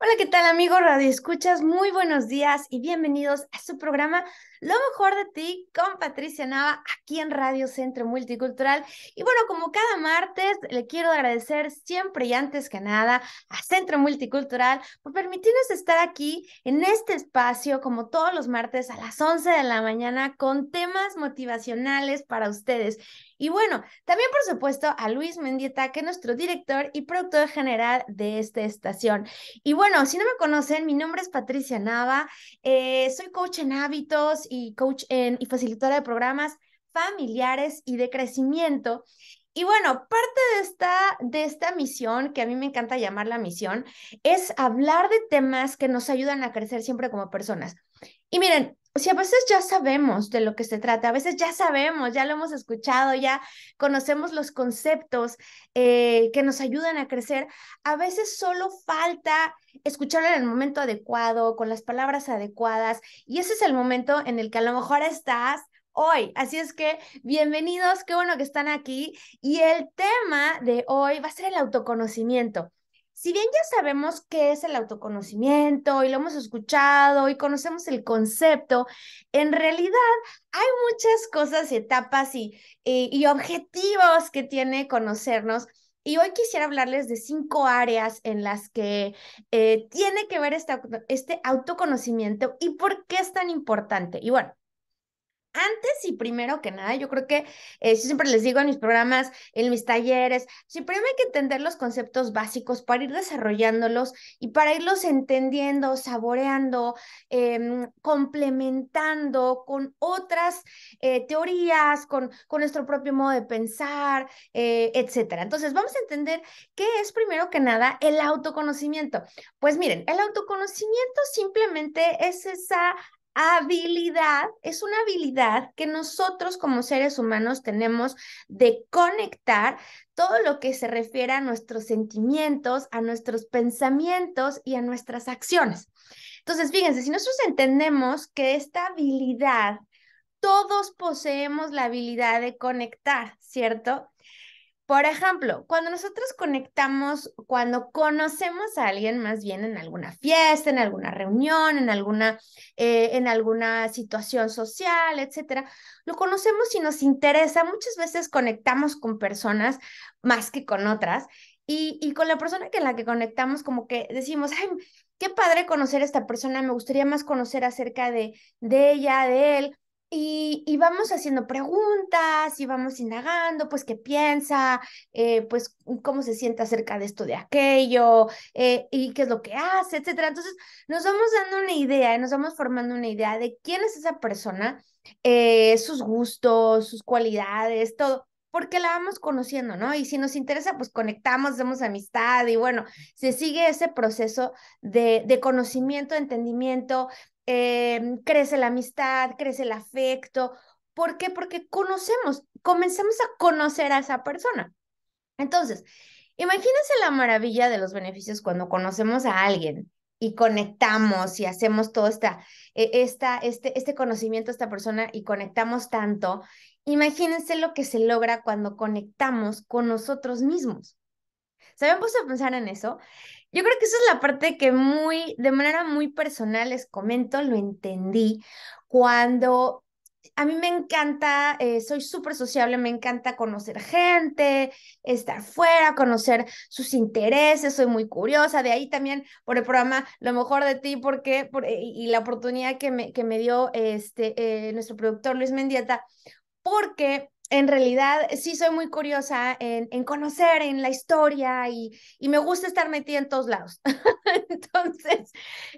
Hola, ¿qué tal amigos Radio Escuchas? Muy buenos días y bienvenidos a su programa Lo mejor de ti con Patricia Nava aquí en Radio Centro Multicultural. Y bueno, como cada martes, le quiero agradecer siempre y antes que nada a Centro Multicultural por permitirnos estar aquí en este espacio como todos los martes a las 11 de la mañana con temas motivacionales para ustedes. Y bueno, también por supuesto a Luis Mendieta, que es nuestro director y productor general de esta estación. Y bueno, si no me conocen, mi nombre es Patricia Nava, eh, soy coach en hábitos y coach en, y facilitadora de programas familiares y de crecimiento. Y bueno, parte de esta, de esta misión, que a mí me encanta llamar la misión, es hablar de temas que nos ayudan a crecer siempre como personas. Y miren, o sea, a veces ya sabemos de lo que se trata, a veces ya sabemos, ya lo hemos escuchado, ya conocemos los conceptos eh, que nos ayudan a crecer, a veces solo falta escucharlo en el momento adecuado, con las palabras adecuadas, y ese es el momento en el que a lo mejor estás hoy. Así es que bienvenidos, qué bueno que están aquí. Y el tema de hoy va a ser el autoconocimiento si bien ya sabemos qué es el autoconocimiento y lo hemos escuchado y conocemos el concepto, en realidad hay muchas cosas, etapas y, eh, y, objetivos que tiene conocernos. Y hoy quisiera hablarles de cinco áreas en las que eh, tiene que ver este, este autoconocimiento y por qué es tan importante. Y bueno, antes y primero que nada, yo creo que eh, siempre les digo en mis programas, en mis talleres, siempre hay que entender los conceptos básicos para ir desarrollándolos y para irlos entendiendo, saboreando, em, complementando con otras eh, teorías, con, con nuestro propio modo de pensar, eh, etcétera. Entonces, vamos a entender qué es primero que nada el autoconocimiento. Pues miren, el autoconocimiento simplemente es esa habilidad, es una habilidad que nosotros como seres humanos tenemos de conectar todo lo que se refiere a nuestros sentimientos, a nuestros pensamientos y a nuestras acciones. Entonces, fíjense, si nosotros entendemos que esta habilidad, todos poseemos la habilidad de conectar, ¿cierto? Por ejemplo, cuando nosotros conectamos, cuando conocemos a alguien más bien en alguna fiesta, en alguna reunión, en alguna, eh, en alguna situación social, etcétera, lo conocemos y nos interesa. Muchas veces conectamos con personas más que con otras. Y, y con la persona que la que conectamos, como que decimos, ay, qué padre conocer a esta persona, me gustaría más conocer acerca de, de ella, de él y, vamos haciendo preguntas y vamos indagando, pues qué piensa, eh, pues cómo se siente acerca de esto, de aquello, eh, y qué es lo que hace, etcétera. Entonces, nos vamos dando una idea, y nos vamos formando una idea de quién es esa persona, eh, sus gustos, sus cualidades, todo porque la vamos conociendo, ¿no? Y si nos interesa, pues conectamos, hacemos amistad y bueno, se sigue ese proceso de, de conocimiento, de entendimiento, Em, crece la amistad, crece el afecto. ¿Por qué? Porque conocemos, comenzamos a conocer a esa persona. Entonces, imagínense la maravilla de los beneficios cuando conocemos a alguien y conectamos y hacemos todo esta, e, esta, este, este conocimiento a esta persona y conectamos tanto. Imagínense lo que se logra cuando conectamos con nosotros mismos. ¿saben? puse a pensar en eso? Yo creo que esa es la parte que muy, de manera muy personal les comento, lo entendí cuando a mí me encanta, eh, soy súper sociable, me encanta conocer gente, estar fuera, conocer sus intereses, soy muy curiosa, de ahí también por el programa Lo mejor de ti, porque eh, y la oportunidad que me, que me dio este, eh, nuestro productor Luis Mendieta, porque en realidad sí soy muy curiosa en, en conocer, en la historia y, y, me gusta estar metida en todos lados. entonces,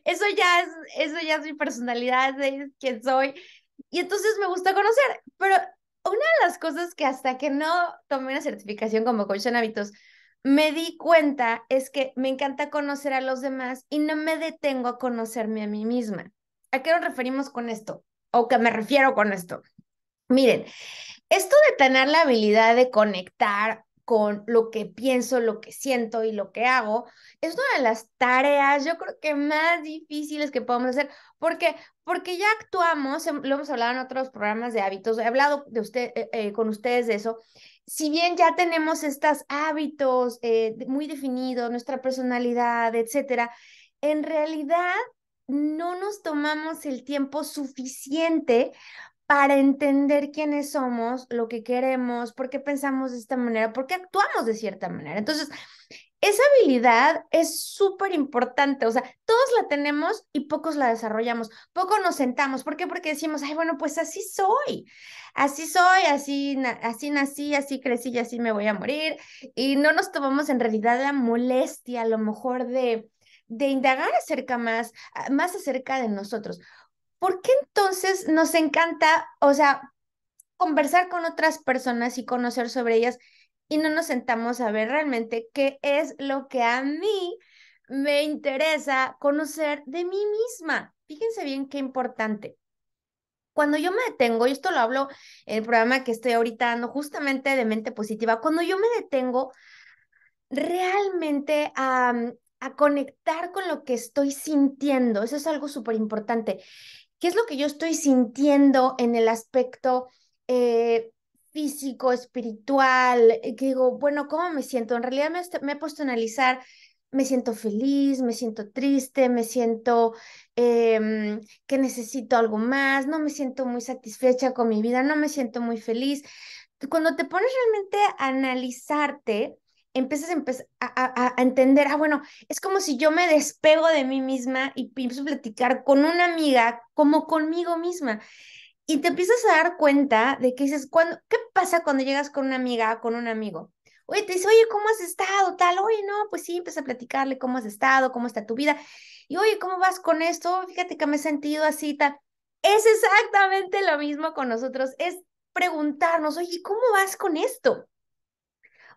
eso ya, es, eso ya es mi personalidad, es quien soy. Y entonces me gusta conocer, pero una de las cosas que hasta que no tomé una certificación como coach en hábitos, me di cuenta es que me encanta conocer a los demás y no me detengo a conocerme a mí misma. ¿A qué nos referimos con esto? ¿O qué me refiero con esto? Miren, esto de tener la habilidad de conectar con lo que pienso, lo que siento y lo que hago, es una de las tareas, yo creo que más difíciles que podemos hacer, porque porque ya actuamos, em, lo hemos hablado en otros programas de hábitos, he hablado de usted, eh, eh, con ustedes de eso, si bien ya tenemos estos hábitos eh, muy definidos, nuestra personalidad, etcétera, en realidad no nos tomamos el tiempo suficiente para entender quiénes somos, lo que queremos, por qué pensamos de esta manera, por qué actuamos de cierta manera. Entonces, esa habilidad es súper importante, o sea, todos la tenemos y pocos la desarrollamos, poco nos sentamos, ¿por qué? Porque decimos, ay, bueno, pues así soy, así soy, así, nací, así crecí y así me voy a morir, y no nos tomamos en realidad la molestia a lo mejor de, de indagar acerca más, más acerca de nosotros. ¿por qué entonces nos encanta, o sea, conversar con otras personas y conocer sobre ellas y no nos sentamos a ver realmente qué es lo que a mí me interesa conocer de mí misma? Fíjense bien qué importante. Cuando yo me detengo, y esto lo hablo en el programa que estoy ahorita dando justamente de mente positiva, cuando yo me detengo realmente a, a conectar con lo que estoy sintiendo. Eso es algo súper importante. ¿Qué es lo que yo estoy sintiendo en el aspecto eh, físico, espiritual? Eh, que digo, bueno, ¿cómo me siento? En realidad me, he puesto a analizar me siento feliz, me siento triste, me siento em, que necesito algo más, no me siento muy satisfecha con mi vida, no me siento muy feliz. Cuando te pones realmente a analizarte, empiezas a, entender, ah, bueno, es como si yo me despego de mí misma y empiezo a platicar con una amiga como conmigo misma. Y te empiezas a dar cuenta de que dices, cuando, ¿qué pasa cuando llegas con una amiga, con un amigo? Oye, te dice, oye, ¿cómo has estado? Tal, oye, no, pues sí, empieza a platicarle cómo has estado, cómo está tu vida. Y oye, ¿cómo vas con esto? Fíjate que me he sentido así, tal. Es exactamente lo mismo con nosotros, es preguntarnos, oye, ¿cómo vas con esto?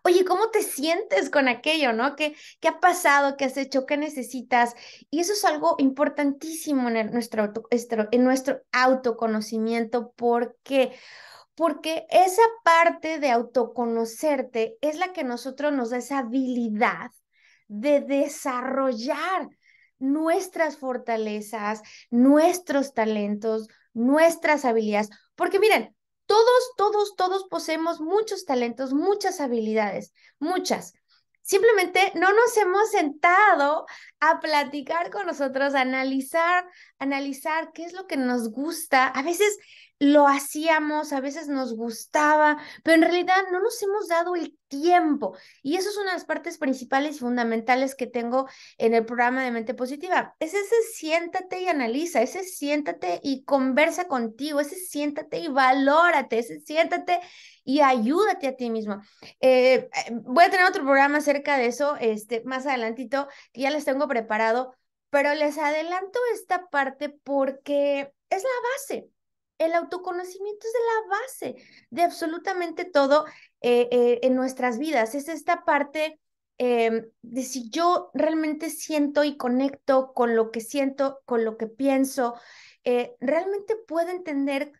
oye, ¿cómo te sientes con aquello, no? ¿Qué, ha pasado? ¿Qué has hecho? ¿Qué necesitas? Y eso es algo importantísimo en, nuestro, en nuestro autoconocimiento. ¿Por qué? Porque esa parte de autoconocerte es la que nosotros nos da esa habilidad de desarrollar nuestras fortalezas, nuestros talentos, nuestras habilidades. Porque miren, todos, todos, todos poseemos muchos talentos, muchas habilidades, muchas. Simplemente no nos hemos sentado a platicar con nosotros, analizar, analizar qué es lo que nos gusta. A veces lo hacíamos, a veces nos gustaba, pero en realidad no nos hemos dado el tiempo. Y eso es una de las partes principales y fundamentales que tengo en el programa de Mente Positiva. Es ese siéntate y analiza, ese siéntate y conversa contigo, ese siéntate y valórate, ese siéntate y ayúdate a ti mismo. Eh, eh, voy a tener otro programa acerca de eso este, más adelantito, ya les tengo preparado, pero les adelanto esta parte porque es la base el autoconocimiento es la base de absolutamente todo eh, eh, en nuestras vidas. Es esta parte em, de si yo realmente siento y conecto con lo que siento, con lo que pienso, eh, realmente puedo entender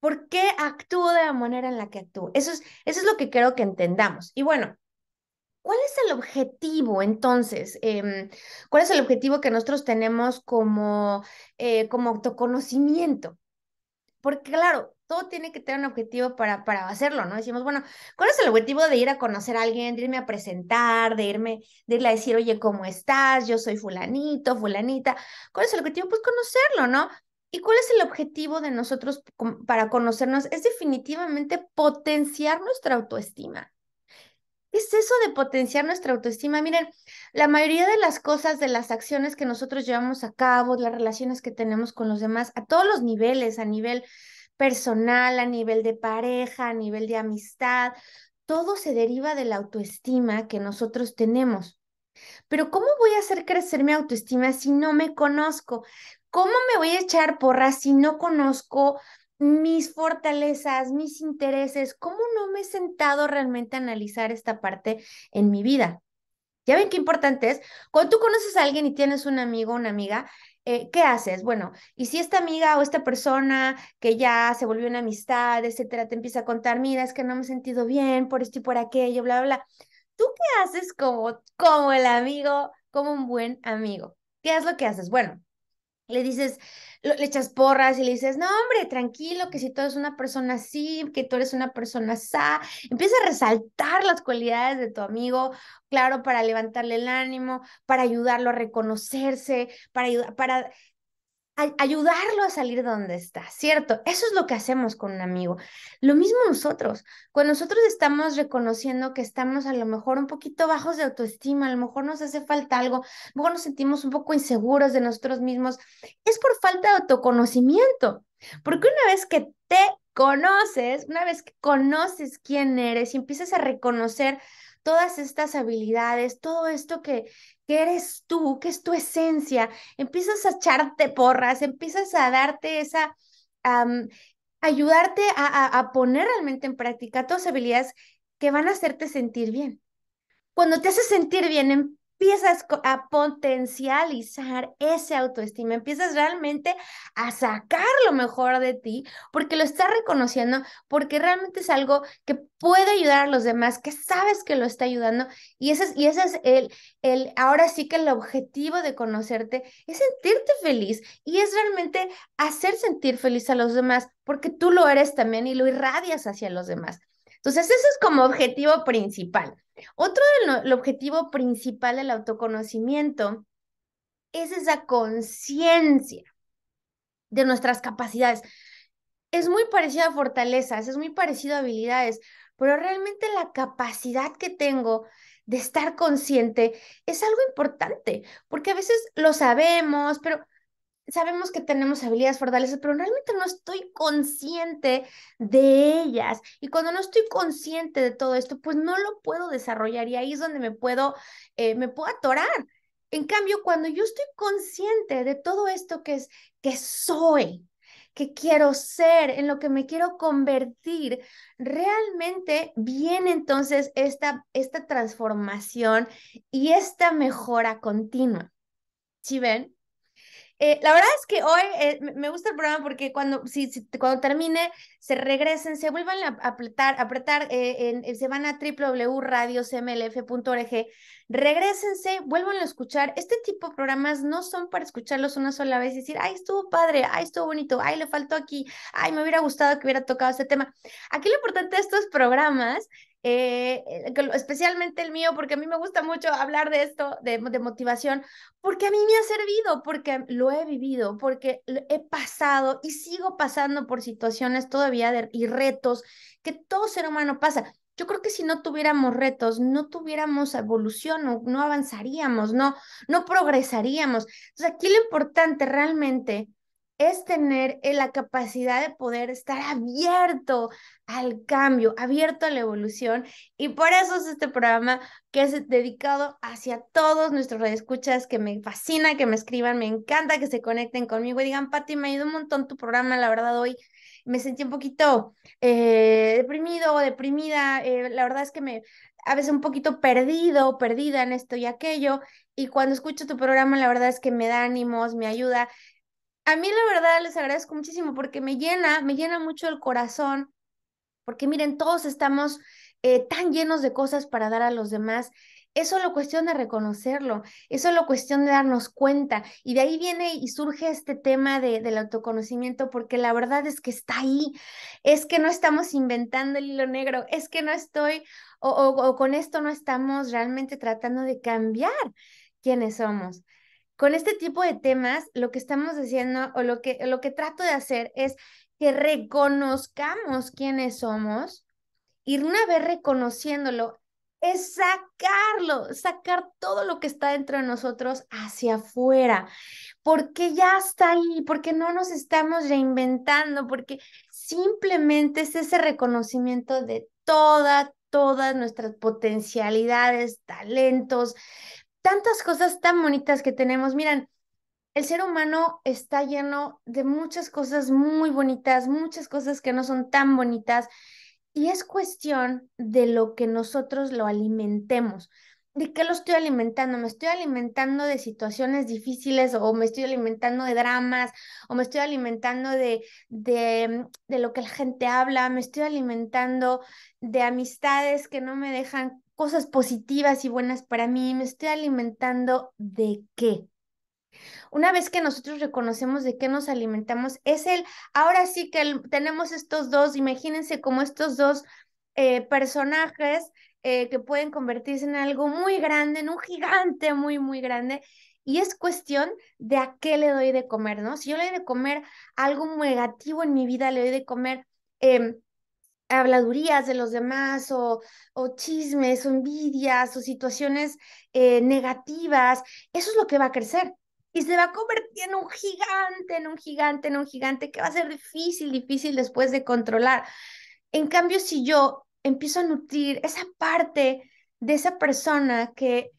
por qué actúo de la manera en la que actúo. Eso es, eso es lo que quiero que entendamos. Y bueno, ¿Cuál es el objetivo entonces? Em, ¿Cuál es el objetivo que nosotros tenemos como, como autoconocimiento? porque claro, todo tiene que tener un objetivo para, para hacerlo, ¿no? Decimos, bueno, ¿cuál es el objetivo de ir a conocer a alguien, de irme a presentar, de irme, de irle a decir, oye, ¿cómo estás? Yo soy fulanito, fulanita. ¿Cuál es el objetivo? Pues conocerlo, ¿no? ¿Y cuál es el objetivo de nosotros para conocernos? Es definitivamente potenciar nuestra autoestima es eso de potenciar nuestra autoestima. Miren, la mayoría de las cosas, de las acciones que nosotros llevamos a cabo, las relaciones que tenemos con los demás, a todos los niveles, a nivel personal, a nivel de pareja, a nivel de amistad, todo se deriva de la autoestima que nosotros tenemos. Pero ¿cómo voy a hacer crecer mi autoestima si no me conozco? ¿Cómo me voy a echar porras si no conozco mis fortalezas, mis intereses, cómo no me he sentado realmente a analizar esta parte en mi vida. Ya ven qué importante es. Cuando tú conoces a alguien y tienes un amigo o una amiga, eh, ¿qué haces? Bueno, y si esta amiga o esta persona que ya se volvió una amistad, etcétera, te empieza a contar, mira, es que no me he sentido bien por esto y por aquello, bla, bla, bla. ¿Tú qué haces como, como el amigo, como un buen amigo? ¿Qué es lo que haces? Bueno, le dices, le echas porras y le dices, no, hombre, tranquilo, que si tú eres una persona así, que tú eres una persona sa, empieza a resaltar las cualidades de tu amigo, claro, para levantarle el ánimo, para ayudarlo a reconocerse, para ayudar, para ayudarlo a salir donde está, ¿cierto? Eso es lo que hacemos con un amigo. Lo mismo nosotros, cuando nosotros estamos reconociendo que estamos a lo mejor un poquito bajos de autoestima, a lo mejor nos hace falta algo, a nos sentimos un poco inseguros de nosotros mismos, es por falta de autoconocimiento, porque una vez que te conoces, una vez que conoces quién eres y empiezas a reconocer todas estas habilidades, todo esto que, qué eres tú, qué es tu esencia, empiezas a echarte porras, empiezas a darte esa, ayudarte a, a, a poner realmente en práctica tus habilidades que van a hacerte sentir bien. Cuando te haces sentir bien, em, empiezas a potencializar ese autoestima, empiezas realmente a sacar lo mejor de ti porque lo estás reconociendo, porque realmente es algo que puede ayudar a los demás, que sabes que lo está ayudando y ese es, y es el, el, ahora sí que el objetivo de conocerte es sentirte feliz y es realmente hacer sentir feliz a los demás porque tú lo eres también y lo irradias hacia los demás. Entonces, ese es como objetivo principal. Otro del objetivo principal del autoconocimiento es esa conciencia de nuestras capacidades. Es muy parecido a fortalezas, es muy parecido a habilidades, pero realmente la capacidad que tengo de estar consciente es algo importante, porque a veces lo sabemos, pero sabemos que tenemos habilidades, fortalezas, pero realmente no estoy consciente de ellas. Y cuando no estoy consciente de todo esto, pues no lo puedo desarrollar y ahí es donde me puedo, eh, me puedo atorar. En cambio, cuando yo estoy consciente de todo esto que es, que soy, que quiero ser, en lo que me quiero convertir, realmente viene entonces esta, esta transformación y esta mejora continua. ¿Sí ven? Eh, la verdad es que hoy eh, me gusta el programa porque cuando, si, cuando termine, se regresen, se vuelvan a apretar, apretar eh, en, se van a www.radiocmlf.org, regresense, vuelvan a escuchar. Este tipo de programas no son para escucharlos una sola vez y decir, ay, estuvo padre, ay, estuvo bonito, ay, le faltó aquí, ay, me hubiera gustado que hubiera tocado este tema. Aquí lo importante de estos programas eh, eh, especialmente el mío, porque a mí me gusta mucho hablar de esto, de, motivación, porque a mí me ha servido, porque lo he vivido, porque he pasado y sigo pasando por situaciones todavía y retos que todo ser humano pasa. Yo creo que si no tuviéramos retos, no tuviéramos evolución, no, avanzaríamos, no, no progresaríamos. Entonces aquí lo importante realmente es tener eh, la capacidad de poder estar abierto al cambio, abierto a la evolución. Y por eso es este programa que es dedicado hacia todos nuestros escuchas que me fascina que me escriban, me encanta que se conecten conmigo y digan, Pati, me ha ido un montón tu programa, la verdad, hoy me sentí un poquito eh, deprimido o deprimida. Eh, la verdad es que me a veces un poquito perdido, o perdida en esto y aquello. Y cuando escucho tu programa, la verdad es que me da ánimos, me ayuda a mí la verdad les agradezco muchísimo porque me llena, me llena mucho el corazón, porque miren, todos estamos eh, tan llenos de cosas para dar a los demás. Es solo cuestión de reconocerlo, es solo cuestión de darnos cuenta. Y de ahí viene y surge este tema del autoconocimiento, porque la verdad es que está ahí, es que no estamos inventando el hilo negro, es que no estoy o, o, o con esto no estamos realmente tratando de cambiar quiénes somos con este tipo de temas, lo que estamos diciendo o lo que, lo que trato de hacer es que reconozcamos quiénes somos y una vez reconociéndolo, es sacarlo, sacar todo lo que está dentro de nosotros hacia afuera, porque ya está ahí, porque no nos estamos reinventando, porque simplemente es ese reconocimiento de toda, todas nuestras potencialidades, talentos, tantas cosas tan bonitas que tenemos. Miren, el ser humano está lleno de muchas cosas muy bonitas, muchas cosas que no son tan bonitas, y es cuestión de lo que nosotros lo alimentemos. ¿De qué lo estoy alimentando? ¿Me estoy alimentando de situaciones difíciles o me estoy alimentando de dramas o me estoy alimentando de, de, de lo que la gente habla? ¿Me estoy alimentando de amistades que no me dejan cosas positivas y buenas para mí, me estoy alimentando de qué. Una vez que nosotros reconocemos de qué nos alimentamos, es el, ahora sí que tenemos estos dos, imagínense como estos dos eh, personajes eh, que pueden convertirse en algo muy grande, en un gigante muy, muy grande. Y es cuestión de a qué le doy de comer, ¿no? Si yo le doy de comer algo negativo en mi vida, le doy de comer em, habladurías de los demás o, chismes o envidias o situaciones eh, negativas, eso es lo que va a crecer. Y se va a convertir en un gigante, en un gigante, en un gigante que va a ser difícil, difícil después de controlar. En cambio, si yo empiezo a nutrir esa parte de esa persona que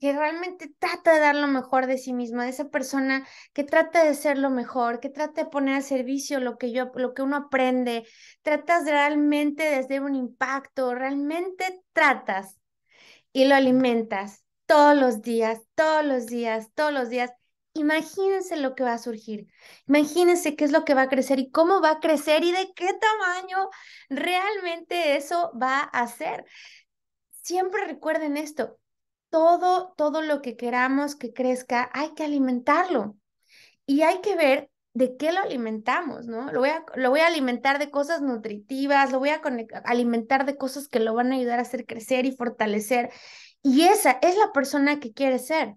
que realmente trata de dar lo mejor de sí misma, de esa persona que trata de ser lo mejor, que trata de poner al servicio lo que, yo, lo que uno aprende, tratas realmente de hacer un impacto, realmente tratas y lo alimentas todos los días, todos los días, todos los días. Imagínense lo que va a surgir, imagínense qué es lo que va a crecer y cómo va a crecer y de qué tamaño realmente eso va a ser. Siempre recuerden esto, todo, lo que queramos que crezca, hay que alimentarlo. Y hay que ver de qué lo alimentamos, ¿no? Lo voy lo voy a alimentar de cosas nutritivas, lo voy a alimentar de cosas que lo van a ayudar a hacer crecer y fortalecer. Y esa es la persona que quieres ser.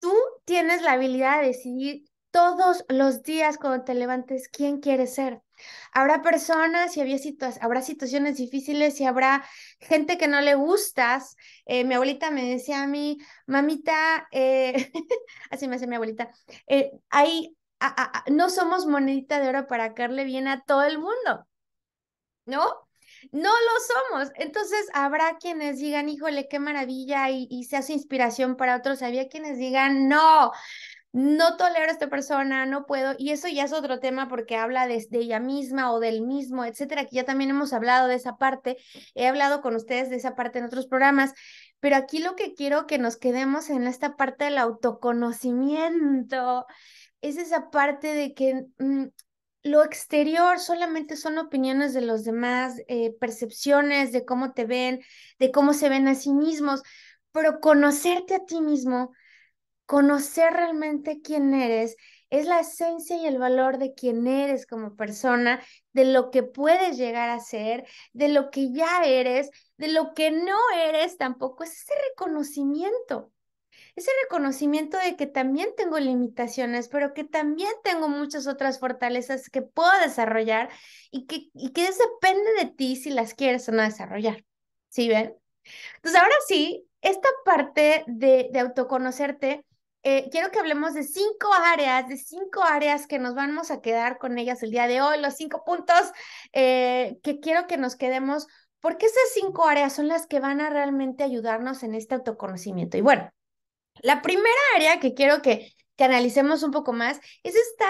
Tú tienes la habilidad de decidir todos los días cuando te levantes quién quieres ser. Habrá personas y habrá situaciones difíciles y habrá gente que no le gustas. Eh, mi abuelita me decía a mí, mamita, eh, así me hace mi abuelita, eh, hay, no somos monedita de oro para caerle bien a todo el mundo, ¿no? No lo somos. Entonces habrá quienes digan, híjole, qué maravilla y, y se hace inspiración para otros. Había quienes digan, no, no tolero a esta persona, no puedo, y eso ya es otro tema porque habla de, ella misma o del mismo, etcétera, que ya también hemos hablado de esa parte, he hablado con ustedes de esa parte en otros programas, pero aquí lo que quiero que nos quedemos en esta parte del autoconocimiento es esa parte de que mm, lo exterior solamente son opiniones de los demás, eh, percepciones de cómo te ven, de cómo se ven a sí mismos, pero conocerte a ti mismo, conocer realmente quién eres es la esencia y el valor de quién eres como persona, de lo que puedes llegar a ser, de lo que ya eres, de lo que no eres tampoco, es ese reconocimiento. Ese reconocimiento de que también tengo limitaciones, pero que también tengo muchas otras fortalezas que puedo desarrollar y que, que depende de ti si las quieres o no desarrollar. ¿Sí ven? Entonces, ahora sí, esta parte de, de autoconocerte eh, quiero que hablemos de cinco áreas, de cinco áreas que nos vamos a quedar con ellas el día de hoy, los cinco puntos eh, que quiero que nos quedemos, porque esas cinco áreas son las que van a realmente ayudarnos en este autoconocimiento. Y bueno, la primera área que quiero que, que analicemos un poco más es esta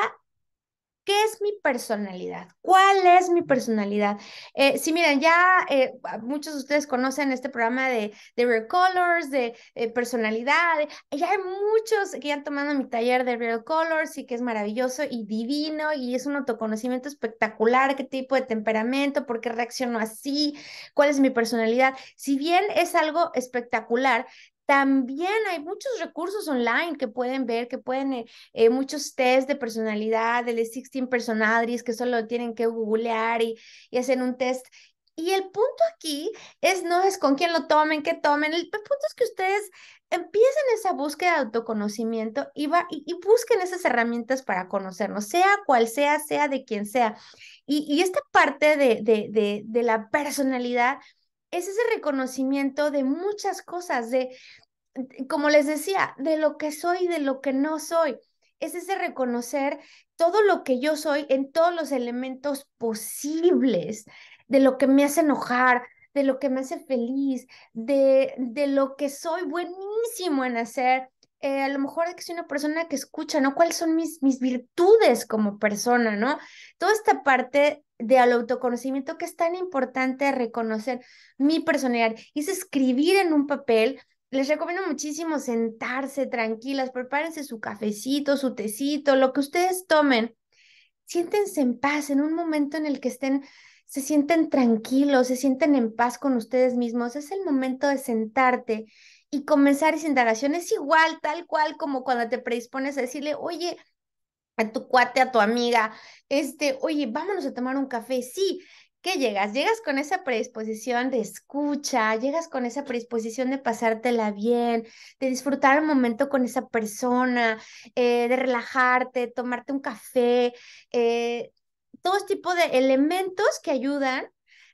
¿Qué es mi personalidad? ¿Cuál es mi personalidad? Si eh, sí, miren, ya eh, muchos de ustedes conocen este programa de, Real Colors, de, eh, personalidad. Ya hay muchos que ya han tomado mi taller de Real Colors y que es maravilloso y divino y es un autoconocimiento espectacular. ¿Qué tipo de temperamento? ¿Por qué reacciono así? ¿Cuál es mi personalidad? Si bien es algo espectacular, también hay muchos recursos online que pueden ver, que pueden, eh, eh, muchos test de personalidad, el de 16 personalities, que solo tienen que googlear y, hacen un test y el punto aquí es, no es con quién lo tomen, qué tomen, el punto es que ustedes empiecen esa búsqueda de autoconocimiento y, va, y, busquen esas herramientas para conocernos, sea cual sea, sea de quien sea. Y, esta parte de, de la personalidad es ese reconocimiento de muchas cosas, de, como les decía, de lo que soy y de lo que no soy. Es ese reconocer todo lo que yo soy en todos los elementos posibles, de lo que me hace enojar, de lo que me hace feliz, de, de lo que soy buenísimo en hacer, eh, a lo mejor de que soy una persona que escucha, ¿no? ¿Cuáles son mis, mis virtudes como persona, ¿no? Toda esta parte del autoconocimiento que es tan importante reconocer mi personalidad, es escribir en un papel. Les recomiendo muchísimo sentarse tranquilas, prepárense su cafecito, su tecito, lo que ustedes tomen. Siéntense en paz en un momento en el que estén se sienten tranquilos, se sienten en paz con ustedes mismos. Es el momento de sentarte y comenzar esa indagación. Es igual, tal cual como cuando te predispones a decirle, oye, a tu cuate, a tu amiga, este, oye, vámonos a tomar un café. Sí, ¿qué llegas? Llegas con esa predisposición de escucha, llegas con esa predisposición de pasártela bien, de disfrutar el momento con esa persona, eh, de relajarte, tomarte un café, eh, todo tipo de elementos que ayudan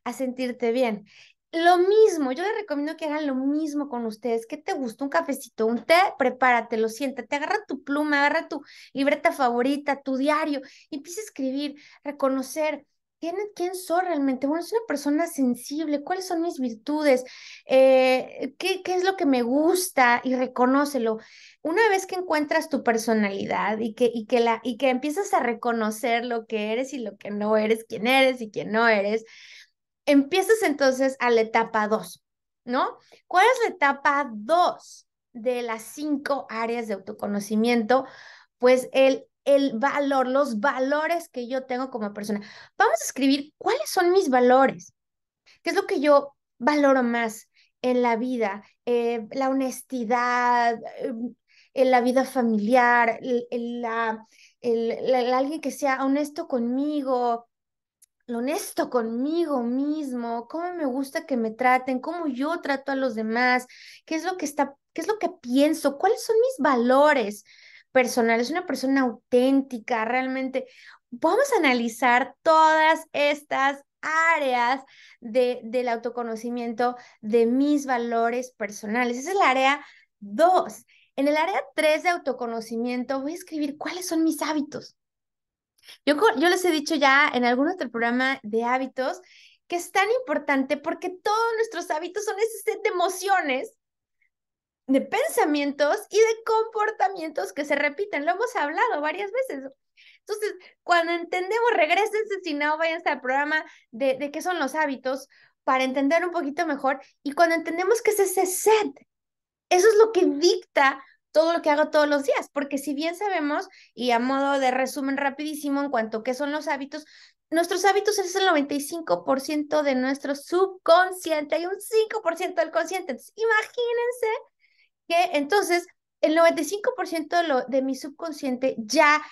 a sentirte bien. Lo mismo, yo les recomiendo que hagan lo mismo con ustedes. ¿Qué te gusta? ¿Un cafecito? ¿Un té? prepárate, sienta, siéntate, agarra tu pluma, agarra tu libreta favorita, tu diario y empieza a escribir, reconocer. ¿Quién, ¿Quién soy realmente? Bueno, soy una persona sensible. ¿Cuáles son mis virtudes? Eh, ¿qué, ¿Qué es lo que me gusta? Y reconócelo. Una vez que encuentras tu personalidad y que, y, que la, y que empiezas a reconocer lo que eres y lo que no eres, quién eres y quién no eres, empiezas entonces a la etapa 2, ¿no? ¿Cuál es la etapa 2 de las cinco áreas de autoconocimiento? Pues el, el valor, los valores que yo tengo como persona. Vamos a escribir cuáles son mis valores, qué es lo que yo valoro más en la vida, eh, la honestidad, en eh, la vida familiar, la, alguien que sea honesto conmigo, lo honesto conmigo mismo, cómo me gusta que me traten, cómo yo trato a los demás, qué es lo que está, qué es lo que pienso, cuáles son mis valores personales, una persona auténtica, realmente. Vamos a analizar todas estas áreas de, del autoconocimiento de mis valores personales. es el área 2. En el área 3 de autoconocimiento voy a escribir cuáles son mis hábitos. Yo, yo les he dicho ya en algún otro programa de hábitos que es tan importante porque todos nuestros hábitos son ese set de emociones, de pensamientos y de comportamientos que se repiten. Lo hemos hablado varias veces. Entonces, cuando entendemos, regresense si no, hasta al programa de, de qué son los hábitos para entender un poquito mejor. Y cuando entendemos que es ese set, eso es lo que dicta todo lo que hago todos los días, porque si bien sabemos, y a modo de resumen rapidísimo en cuanto a qué son los hábitos, nuestros hábitos es el 95% de nuestro subconsciente hay un 5% del consciente. Entonces, imagínense que entonces el 95% de, de mi subconsciente ya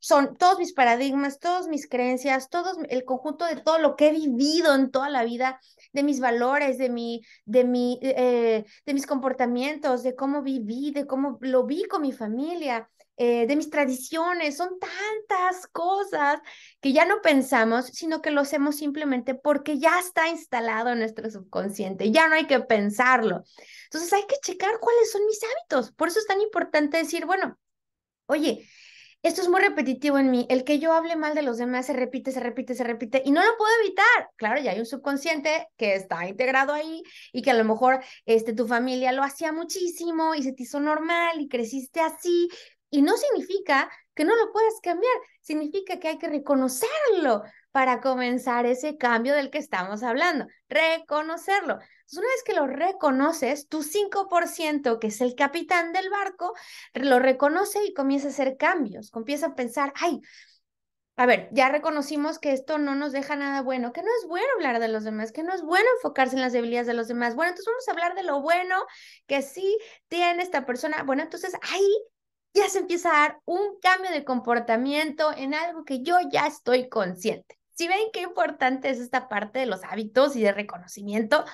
son todos mis paradigmas, todas mis creencias, todos el conjunto de todo lo que he vivido en toda la vida, de mis valores, de, mi, de, mi, eh, de mis comportamientos, de cómo viví, de cómo lo vi con mi familia. Eh, de mis tradiciones, son tantas cosas que ya no pensamos, sino que lo hacemos simplemente porque ya está instalado en nuestro subconsciente, ya no hay que pensarlo. Entonces hay que checar cuáles son mis hábitos, por eso es tan importante decir, bueno, oye, esto es muy repetitivo en mí, el que yo hable mal de los demás se repite, se repite, se repite y no lo puedo evitar. Claro, ya hay un subconsciente que está integrado ahí y que a lo mejor este, tu familia lo hacía muchísimo y se te hizo normal y creciste así y no significa que no lo puedas cambiar, significa que hay que reconocerlo, para comenzar ese cambio del que estamos hablando, reconocerlo. una vez que lo reconoces, tu 5%, que es el capitán del barco, lo reconoce y comienza a hacer cambios, comienza a pensar, ay, a ver, ya reconocimos que esto no nos deja nada bueno, que no es bueno hablar de los demás, que no es bueno enfocarse en las debilidades de los demás. Bueno, entonces vamos a hablar de lo bueno que sí tiene esta persona. Bueno, entonces ahí ya se empieza a dar un cambio de comportamiento en algo que yo ya estoy consciente. Si ven qué importante es esta parte de los hábitos y de reconocimiento,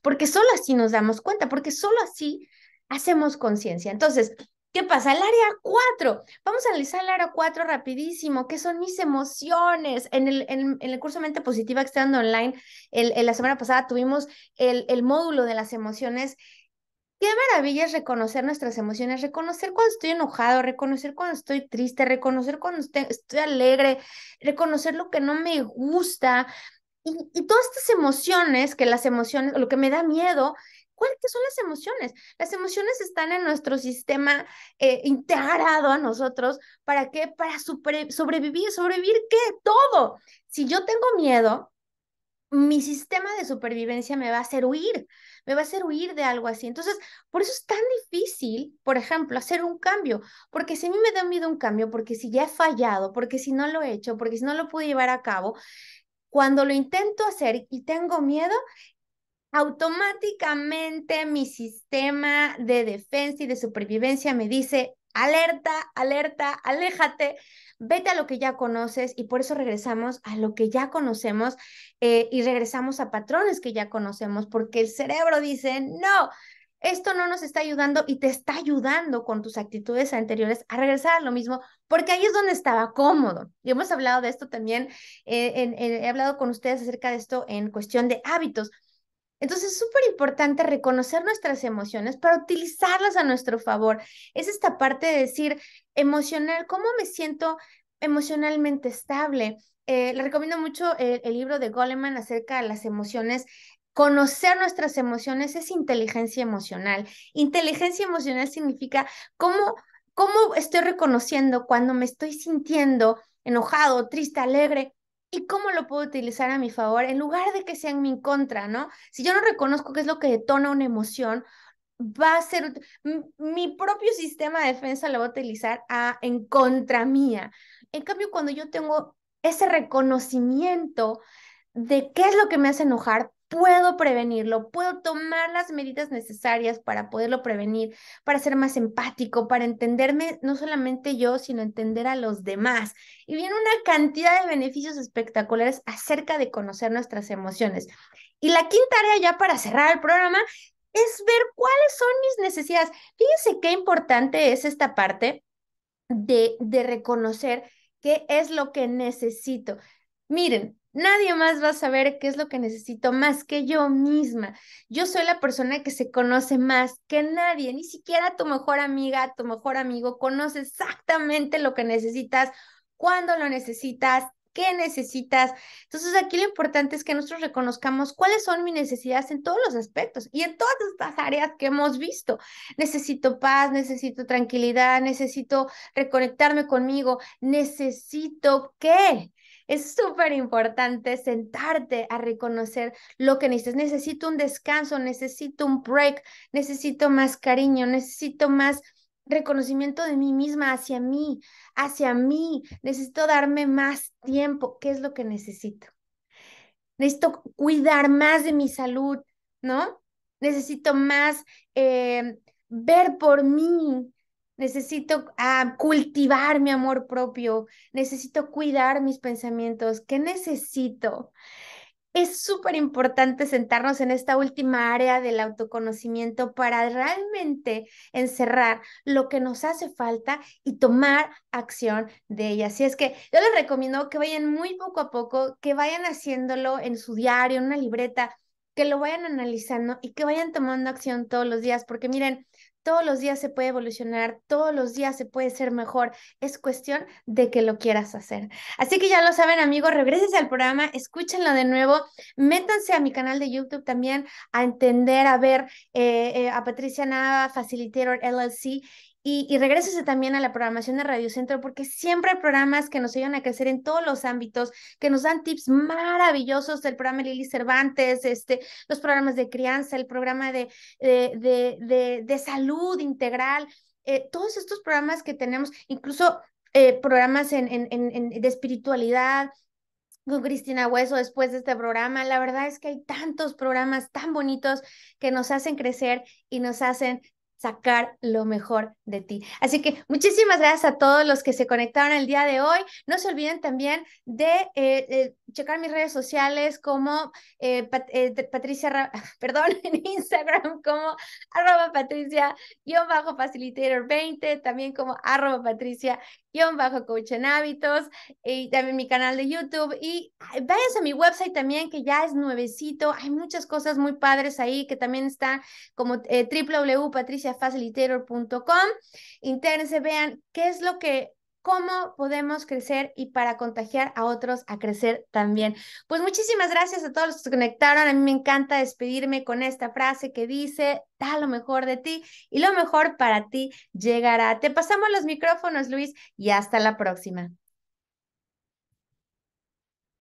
porque solo así nos damos cuenta, porque solo así hacemos conciencia. Entonces, ¿Qué pasa? El área 4. Vamos a analizar el área 4 rapidísimo, que son mis emociones. En el, en, el curso Mente Positiva que estoy dando online, el, la semana pasada tuvimos el, módulo de las emociones Qué maravilla es reconocer nuestras emociones, reconocer cuando estoy enojado, reconocer cuando estoy triste, reconocer cuando estoy, alegre, reconocer lo que no me gusta. Y, todas estas emociones, que las emociones, lo que me da miedo, ¿Cuáles son las emociones? Las emociones están en nuestro sistema eh, integrado a nosotros. ¿Para qué? Para sobrevivir. ¿Sobrevivir qué? Todo. Si yo tengo miedo, mi sistema de supervivencia me va a hacer huir, me va a hacer huir de algo así. Entonces, por eso es tan difícil, por ejemplo, hacer un cambio, porque si a mí me da miedo un cambio, porque si ya he fallado, porque si no lo he hecho, porque si no lo pude llevar a cabo, cuando lo intento hacer y tengo miedo, automáticamente mi sistema de defensa y de supervivencia me dice, alerta, alerta, aléjate, vete a lo que ya conoces y por eso regresamos a lo que ya conocemos eh, y regresamos a patrones que ya conocemos, porque el cerebro dice, no, esto no nos está ayudando y te está ayudando con tus actitudes anteriores a regresar a lo mismo, porque ahí es donde estaba cómodo. Y hemos hablado de esto también, eh, he hablado con ustedes acerca de esto en cuestión de hábitos. Entonces es súper importante reconocer nuestras emociones para utilizarlas a nuestro favor. Es esta parte de decir emocional, ¿cómo me siento emocionalmente estable? Eh, le recomiendo mucho el, libro de Goleman acerca de las emociones Conocer nuestras emociones es inteligencia emocional. Inteligencia emocional significa cómo, cómo estoy reconociendo cuando me estoy sintiendo enojado, triste, alegre, ¿Y cómo lo puedo utilizar a mi favor en lugar de que sea en mi contra, no? Si yo no reconozco qué es lo que detona una emoción, va a ser mi propio sistema de defensa lo va a utilizar a, en contra mía. En cambio, cuando yo tengo ese reconocimiento de qué es lo que me hace enojar, puedo prevenirlo, puedo tomar las medidas necesarias para poderlo prevenir, para ser más empático, para entenderme no solamente yo, sino entender a los demás. Y viene una cantidad de beneficios espectaculares acerca de conocer nuestras emociones. Y la quinta área ya para cerrar el programa es ver cuáles son mis necesidades. Fíjense qué importante es esta parte de, de reconocer qué es lo que necesito. Miren, Nadie más va a saber qué es lo que necesito más que yo misma. Yo soy la persona que se conoce más que nadie, ni siquiera tu mejor amiga, tu mejor amigo conoce exactamente lo que necesitas, cuándo lo necesitas, qué necesitas. Entonces aquí lo importante es que nosotros reconozcamos cuáles son mis necesidades en todos los aspectos y en todas estas áreas que hemos visto. Necesito paz, necesito tranquilidad, necesito reconectarme conmigo, necesito qué es súper importante sentarte a reconocer lo que necesitas. Necesito un descanso, necesito un break, necesito más cariño, necesito más reconocimiento de mí misma hacia mí, hacia mí. Necesito darme más tiempo. ¿Qué es lo que necesito? Necesito cuidar más de mi salud, ¿no? Necesito más eh, ver por mí, necesito ah, cultivar mi amor propio, necesito cuidar mis pensamientos, ¿qué necesito? Es súper importante sentarnos en esta última área del autoconocimiento para realmente encerrar lo que nos hace falta y tomar acción de ella. Así es que yo les recomiendo que vayan muy poco a poco, que vayan haciéndolo en su diario, en una libreta, que lo vayan analizando y que vayan tomando acción todos los días, porque miren, todos los días se puede evolucionar, todos los días se puede ser mejor, es cuestión de que lo quieras hacer. Así que ya lo saben amigos, regreses al programa, escúchenlo de nuevo, métanse a mi canal de YouTube también a entender, a ver eh, eh, a Patricia Nava, Facilitator LLC y, y también a la programación de Radio Centro, porque siempre hay programas que nos ayudan a crecer en todos los ámbitos, que nos dan tips maravillosos del programa Lili Cervantes, este, los programas de crianza, el programa de, de, de, salud integral, eh, todos estos programas que tenemos, incluso eh, programas en, de espiritualidad, con Cristina Hueso después de este programa. La verdad es que hay tantos programas tan bonitos que nos hacen crecer y nos hacen sacar lo mejor de ti. Así que muchísimas gracias a todos los que se conectaron el día de hoy. No se olviden también de eh, eh, checar mis redes sociales como eh, Patricia, perdón, en Instagram como arroba Patricia-facilitator20, también como arroba Patricia bajo coach en hábitos, y también mi canal de YouTube y váyanse a mi website también que ya es nuevecito, hay muchas cosas muy padres ahí que también está como eh, www.patriciafacilitator.com, se vean qué es lo que cómo podemos crecer y para contagiar a otros a crecer también. Pues muchísimas gracias a todos los que se conectaron. A mí me encanta despedirme con esta frase que dice, da lo mejor de ti y lo mejor para ti llegará. Te pasamos los micrófonos, Luis, y hasta la próxima.